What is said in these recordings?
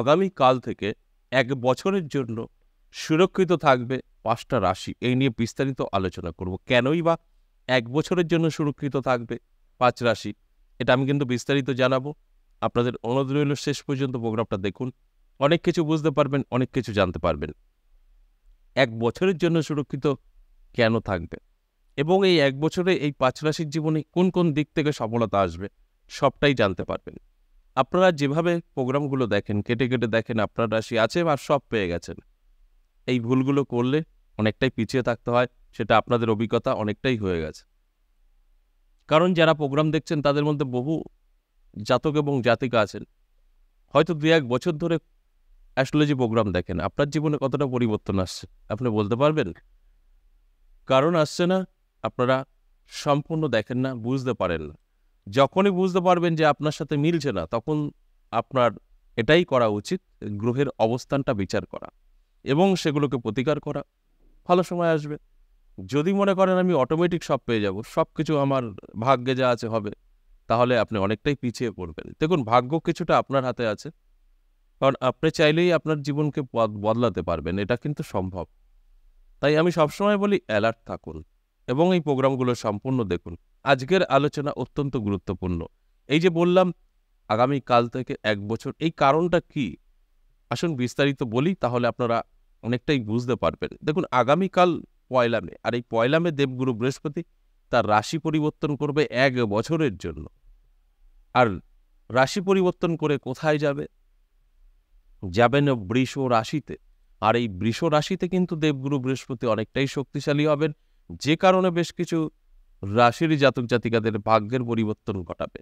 আগামীকাল থেকে এক বছরের জন্য সুরক্ষিত থাকবে পাঁচটা রাশি এই নিয়ে বিস্তারিত আলোচনা করব কেনই বা এক বছরের জন্য সুরক্ষিত থাকবে পাঁচ রাশি এটা আমি কিন্তু বিস্তারিত জানাবো আপনাদের অনুরোধ রইল শেষ পর্যন্ত প্রোগ্রামটা দেখুন অনেক কিছু বুঝতে পারবেন অনেক কিছু জানতে পারবেন এক বছরের জন্য সুরক্ষিত কেন থাকবে এবং এই এক বছরে এই পাঁচ রাশির জীবনে কোন কোন দিক থেকে সফলতা আসবে সবটাই জানতে পারবেন আপনারা যেভাবে প্রোগ্রামগুলো দেখেন কেটে কেটে দেখেন আপনার রাশি আছে আর সব পেয়ে গেছেন এই ভুলগুলো করলে অনেকটাই পিছিয়ে থাকতে হয় সেটা আপনাদের অভিজ্ঞতা অনেকটাই হয়ে গেছে কারণ যারা প্রোগ্রাম দেখছেন তাদের মধ্যে বহু জাতক এবং জাতিকা আছেন হয়তো দু এক বছর ধরে অ্যাস্ট্রোলজি প্রোগ্রাম দেখেন আপনার জীবনে কতটা পরিবর্তন আসছে আপনি বলতে পারবেন কারণ আসছে না আপনারা সম্পূর্ণ দেখেন না বুঝতে পারেন না যখনই বুঝতে পারবেন যে আপনার সাথে মিলছে না তখন আপনার এটাই করা উচিত গ্রহের অবস্থানটা বিচার করা এবং সেগুলোকে প্রতিকার করা ভালো সময় আসবে যদি মনে করেন আমি অটোমেটিক সব পেয়ে যাব সব কিছু আমার ভাগ্যে যা আছে হবে তাহলে আপনি অনেকটাই পিছিয়ে পড়বেন দেখুন ভাগ্য কিছুটা আপনার হাতে আছে কারণ আপনি চাইলেই আপনার জীবনকে বদলাতে পারবেন এটা কিন্তু সম্ভব তাই আমি সবসময় বলি অ্যালার্ট থাকুন এবং এই প্রোগ্রামগুলো সম্পূর্ণ দেখুন আজকের আলোচনা অত্যন্ত গুরুত্বপূর্ণ এই যে বললাম আগামী কাল থেকে এক বছর এই কারণটা কি আসুন বিস্তারিত বলি তাহলে আপনারা অনেকটাই বুঝতে পারবেন দেখুন আগামীকাল পয়লামে আর এই পয়লা মে দেবগুরু বৃহস্পতি তার রাশি পরিবর্তন করবে এক বছরের জন্য আর রাশি পরিবর্তন করে কোথায় যাবে যাবেন বৃষ রাশিতে আর এই বৃষ রাশিতে কিন্তু দেবগুরু বৃহস্পতি অনেকটাই শক্তিশালী হবেন যে কারণে বেশ কিছু রাশির জাতক জাতিকাদের ভাগ্যের পরিবর্তন ঘটাবে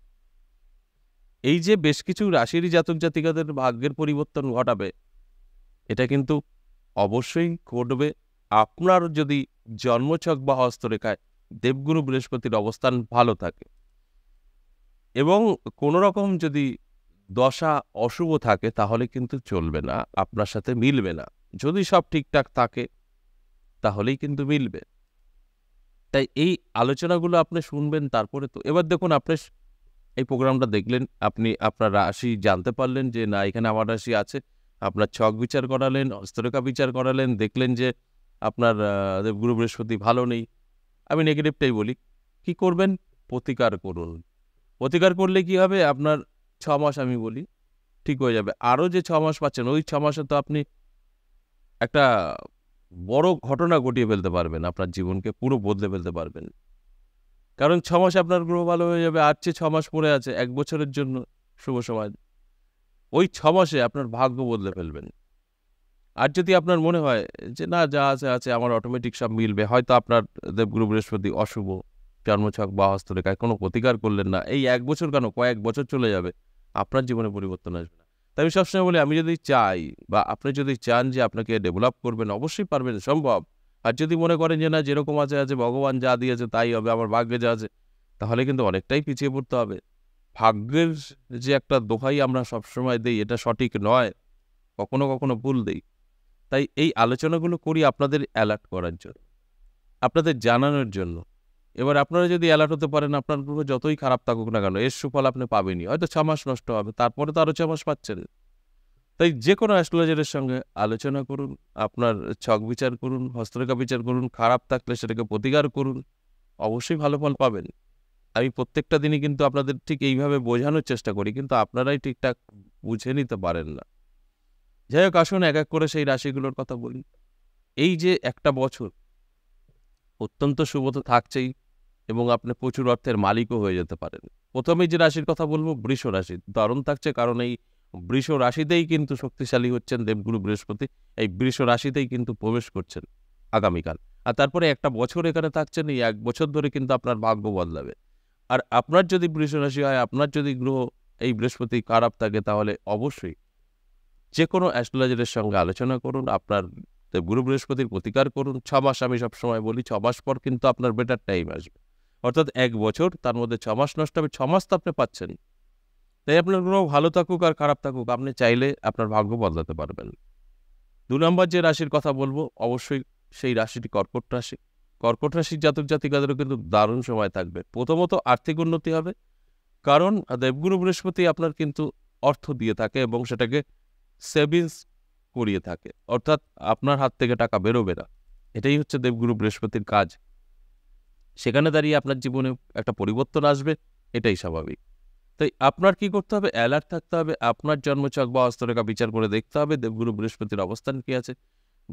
এই যে বেশ কিছু রাশির জাতক জাতিকাদের ভাগ্যের পরিবর্তন ঘটাবে এটা কিন্তু অবশ্যই ঘটবে আপনার যদি জন্মছক বা হস্তরেখায় দেবগুরু বৃহস্পতির অবস্থান ভালো থাকে এবং কোনো রকম যদি দশা অশুভ থাকে তাহলে কিন্তু চলবে না আপনার সাথে মিলবে না যদি সব ঠিকঠাক থাকে তাহলেই কিন্তু মিলবে তাই এই আলোচনাগুলো আপনি শুনবেন তারপরে তো এবার দেখুন আপনি এই প্রোগ্রামটা দেখলেন আপনি আপনার রাশি জানতে পারলেন যে না এখানে আমার রাশি আছে আপনার ছক বিচার করালেন হস্তরেখা বিচার করালেন দেখলেন যে আপনার দেবগুরু বৃহস্পতি ভালো নেই আমি নেগেটিভটাই বলি কি করবেন প্রতিকার করুন প্রতিকার করলে কি হবে আপনার ছ মাস আমি বলি ঠিক হয়ে যাবে আরও যে ছ মাস পাচ্ছেন ওই ছ মাসে তো আপনি একটা বড় ঘটনা ঘটিয়ে ফেলতে পারবেন আপনার জীবনকে পুরো বদলে ফেলতে পারবেন কারণ ছ মাস আপনার গ্রহ ভালো হয়ে যাবে আর চেয়ে ছ মাস পরে আছে এক বছরের জন্য শুভ সমাজ ওই ছ মাসে আপনার ভাগ্য বদলে ফেলবেন আর যদি আপনার মনে হয় যে না যা আছে আছে আমার অটোমেটিক সব মিলবে হয়তো আপনার দেবগুরু বৃহস্পতি অশুভ জন্মছক বা হস্তরেখায় কোনো প্রতিকার করলেন না এই এক বছর কেন কয়েক বছর চলে যাবে আপনার জীবনে পরিবর্তন আসবে না তাই আমি সবসময় বলি আমি যদি চাই বা আপনি যদি চান যে আপনাকে ডেভেলপ করবেন অবশ্যই পারবেন সম্ভব আর যদি মনে করেন যে না যেরকম আছে আছে ভগবান যা দিয়েছে তাই হবে আমার ভাগ্যে যা আছে তাহলে কিন্তু অনেকটাই পিছিয়ে পড়তে হবে ভাগ্যের যে একটা দোহাই আমরা সবসময় দিই এটা সঠিক নয় কখনো কখনো ভুল দিই তাই এই আলোচনাগুলো করি আপনাদের অ্যালার্ট করার জন্য আপনাদের জানানোর জন্য এবার আপনারা যদি অ্যালার্ট হতে পারেন আপনার গ্রহ যতই খারাপ থাকুক না কেন এর সুফল আপনি পাবেনি হয়তো ছ মাস নষ্ট হবে তারপরে তো আরও ছ মাস পাচ্ছেন তাই যে কোনো অ্যাস্ট্রোলজারের সঙ্গে আলোচনা করুন আপনার ছক বিচার করুন হস্তরেখা বিচার করুন খারাপ থাকলে সেটাকে প্রতিকার করুন অবশ্যই ভালো ফল পাবেন আমি প্রত্যেকটা দিনই কিন্তু আপনাদের ঠিক এইভাবে বোঝানোর চেষ্টা করি কিন্তু আপনারাই ঠিকঠাক বুঝে নিতে পারেন না যাই হোক আসুন এক এক করে সেই রাশিগুলোর কথা বলি এই যে একটা বছর অত্যন্ত শুভ তো থাকছেই এবং আপনি প্রচুর অর্থের মালিকও হয়ে যেতে পারেন প্রথমেই যে রাশির কথা বলবো বৃষ রাশি দারুণ থাকছে কারণ এই বৃষ রাশিতেই কিন্তু শক্তিশালী হচ্ছেন দেবগুরু বৃহস্পতি এই বৃষ রাশিতেই কিন্তু প্রবেশ করছেন আগামীকাল আর তারপরে একটা বছর এখানে থাকছেন এই এক বছর ধরে কিন্তু আপনার ভাগ্য বদলাবে আর আপনার যদি বৃষ রাশি হয় আপনার যদি গ্রহ এই বৃহস্পতি খারাপ থাকে তাহলে অবশ্যই যে কোনো অ্যাস্ট্রোলজারের সঙ্গে আলোচনা করুন আপনার গুরু বৃহস্পতির প্রতিকার করুন ছ মাস আমি সবসময় বলি ছ মাস পর কিন্তু আপনার বেটার টাইম আসবে অর্থাৎ এক বছর তার মধ্যে ছ মাস নষ্ট হবে ছ মাস তো আপনি পাচ্ছেন তাই আপনার কোনো ভালো থাকুক আর খারাপ থাকুক আপনি চাইলে আপনার ভাগ্য বদলাতে পারবেন দু নম্বর যে রাশির কথা বলবো অবশ্যই সেই রাশিটি কর্কট রাশি কর্কট রাশির জাতক জাতিকাদেরও কিন্তু দারুণ সময় থাকবে প্রথমত আর্থিক উন্নতি হবে কারণ দেবগুরু বৃহস্পতি আপনার কিন্তু অর্থ দিয়ে থাকে এবং সেটাকে সেভিংস করিয়ে থাকে অর্থাৎ আপনার হাত থেকে টাকা বেরোবে না এটাই হচ্ছে দেবগুরু বৃহস্পতির কাজ সেখানে দাঁড়িয়ে আপনার জীবনে একটা পরিবর্তন আসবে এটাই স্বাভাবিক তাই আপনার কি করতে হবে অ্যালার্ট থাকতে হবে আপনার জন্মচক বা অস্তরেখা বিচার করে দেখতে হবে দেবগুরু বৃহস্পতির অবস্থান কি আছে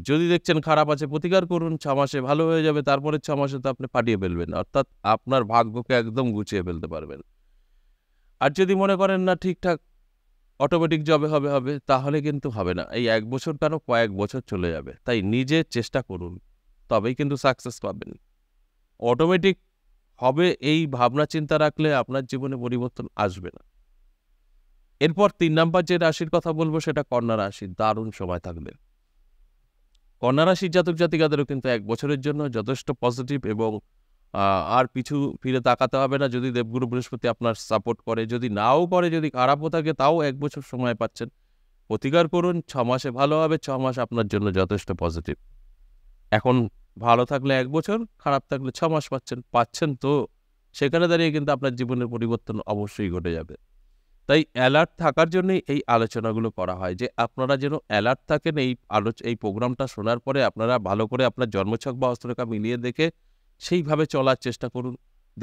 যদি দেখছেন খারাপ আছে প্রতিকার করুন ছ মাসে ভালো হয়ে যাবে তারপরে ছ মাসে তো আপনি পাঠিয়ে ফেলবেন অর্থাৎ আপনার ভাগ্যকে একদম গুছিয়ে ফেলতে পারবেন আর যদি মনে করেন না ঠিকঠাক অটোমেটিক জবে হবে হবে তাহলে কিন্তু হবে না এই এক বছর কেন কয়েক বছর চলে যাবে তাই নিজে চেষ্টা করুন তবেই কিন্তু সাকসেস পাবেন অটোমেটিক হবে এই ভাবনা চিন্তা রাখলে আপনার জীবনে পরিবর্তন আসবে না এরপর তিন নাম্বার যে রাশির কথা বলবো সেটা কন্যা রাশি দারুণ সময় থাকবে কন্যা রাশির জাতক জাতিকাদেরও কিন্তু এক বছরের জন্য যথেষ্ট পজিটিভ এবং আর পিছু ফিরে তাকাতে হবে না যদি দেবগুরু বৃহস্পতি আপনার সাপোর্ট করে যদি নাও করে যদি খারাপও থাকে তাও এক বছর সময় পাচ্ছেন প্রতিকার করুন ছ মাসে ভালো হবে ছ মাস আপনার জন্য যথেষ্ট পজিটিভ এখন ভালো থাকলে এক বছর খারাপ থাকলে ছ মাস পাচ্ছেন পাচ্ছেন তো সেখানে দাঁড়িয়ে কিন্তু আপনার জীবনের পরিবর্তন অবশ্যই ঘটে যাবে তাই অ্যালার্ট থাকার জন্যই এই আলোচনাগুলো করা হয় যে আপনারা যেন অ্যালার্ট থাকেন এই আলোচ এই প্রোগ্রামটা শোনার পরে আপনারা ভালো করে আপনার জন্মছক বা অস্ত্রকা মিলিয়ে দেখে সেইভাবে চলার চেষ্টা করুন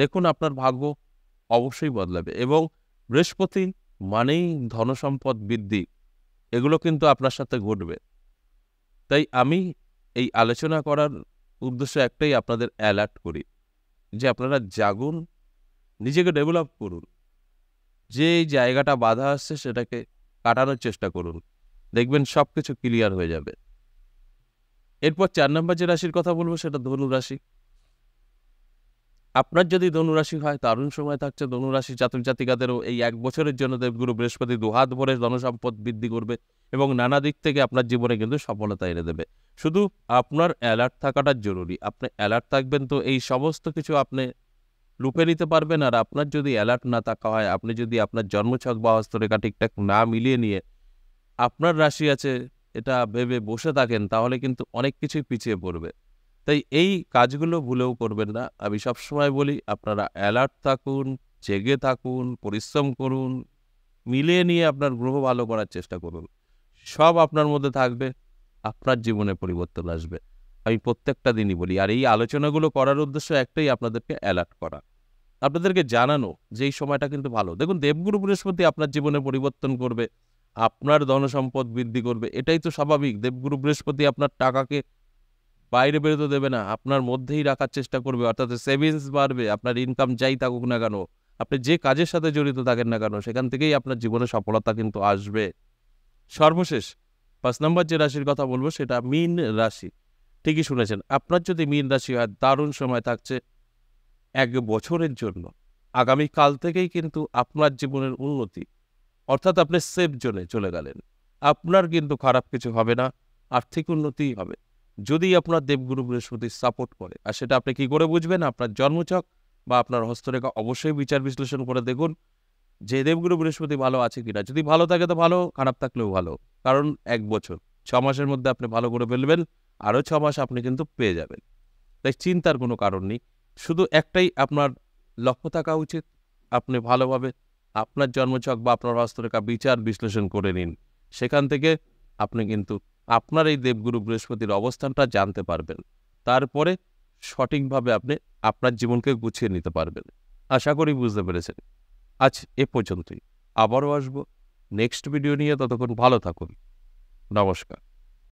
দেখুন আপনার ভাগ্য অবশ্যই বদলাবে এবং বৃহস্পতি মানেই ধনসম্পদ বৃদ্ধি এগুলো কিন্তু আপনার সাথে ঘটবে তাই আমি এই আলোচনা করার উদ্দেশ্য একটাই আপনাদের অ্যালার্ট করি যে আপনারা জাগুন নিজেকে ডেভেলপ করুন যে জায়গাটা বাধা আসছে সেটাকে কাটানোর চেষ্টা করুন দেখবেন সব কিছু ক্লিয়ার হয়ে যাবে এরপর চার নম্বর যে রাশির কথা বলবো সেটা ধনু রাশি আপনার যদি ধনুরাশি হয় দারুণ সময় থাকছে ধনুরাশি জাতক জাতিকাদেরও এই এক বছরের জন্য দেবগুরু বৃহস্পতি দুহাত ভরে ধনসম্পদ বৃদ্ধি করবে এবং নানা দিক থেকে আপনার জীবনে কিন্তু সফলতা এনে দেবে শুধু আপনার অ্যালার্ট থাকাটা জরুরি আপনি অ্যালার্ট থাকবেন তো এই সমস্ত কিছু আপনি লুপে নিতে পারবেন আর আপনার যদি অ্যালার্ট না থাকা হয় আপনি যদি আপনার জন্মছক বা হস্তরেখা ঠিকঠাক না মিলিয়ে নিয়ে আপনার রাশি আছে এটা ভেবে বসে থাকেন তাহলে কিন্তু অনেক কিছুই পিছিয়ে পড়বে তাই এই কাজগুলো ভুলেও করবেন না আমি সবসময় বলি আপনারা অ্যালার্ট থাকুন জেগে থাকুন পরিশ্রম করুন মিলিয়ে নিয়ে আপনার গ্রহ ভালো করার চেষ্টা করুন সব আপনার মধ্যে থাকবে আপনার জীবনে পরিবর্তন আসবে আমি প্রত্যেকটা দিনই বলি আর এই আলোচনাগুলো করার উদ্দেশ্য একটাই আপনাদেরকে অ্যালার্ট করা আপনাদেরকে জানানো যে এই সময়টা কিন্তু ভালো দেখুন দেবগুরু বৃহস্পতি আপনার জীবনে পরিবর্তন করবে আপনার ধনসম্পদ বৃদ্ধি করবে এটাই তো স্বাভাবিক দেবগুরু বৃহস্পতি আপনার টাকাকে বাইরে বেরোতে দেবে না আপনার মধ্যেই রাখার চেষ্টা করবে অর্থাৎ সেভিংস বাড়বে আপনার ইনকাম যাই থাকুক না কেন আপনি যে কাজের সাথে জড়িত থাকেন না কেন সেখান থেকেই আপনার জীবনে সফলতা কিন্তু আসবে সর্বশেষ পাঁচ নম্বর যে রাশির কথা বলবো সেটা মীন রাশি ঠিকই শুনেছেন আপনার যদি মীন রাশি হয় দারুণ সময় থাকছে এক বছরের জন্য আগামী কাল থেকেই কিন্তু আপনার জীবনের উন্নতি অর্থাৎ আপনি সেফ জোনে চলে গেলেন আপনার কিন্তু খারাপ কিছু হবে না আর্থিক উন্নতিই হবে যদি আপনার দেবগুরু বৃহস্পতি সাপোর্ট করে আর সেটা আপনি কি করে বুঝবেন আপনার জন্মচক বা আপনার হস্তরেখা অবশ্যই বিচার বিশ্লেষণ করে দেখুন যে দেবগুরু বৃহস্পতি ভালো আছে কিনা যদি ভালো থাকে তো ভালো খারাপ থাকলেও ভালো কারণ এক বছর ছ মাসের মধ্যে আপনি ভালো করে ফেলবেন আরও ছ মাস আপনি কিন্তু পেয়ে যাবেন তাই চিন্তার কোনো কারণ নেই শুধু একটাই আপনার লক্ষ্য থাকা উচিত আপনি ভালোভাবে আপনার জন্মচক বা আপনার হস্তরেখা বিচার বিশ্লেষণ করে নিন সেখান থেকে আপনি কিন্তু আপনার এই দেবগুরু বৃহস্পতির অবস্থানটা জানতে পারবেন তারপরে সঠিকভাবে আপনি আপনার জীবনকে গুছিয়ে নিতে পারবেন আশা করি বুঝতে পেরেছেন আজ এ পর্যন্তই আবারও আসব নেক্সট ভিডিও নিয়ে ততক্ষণ ভালো থাকুন নমস্কার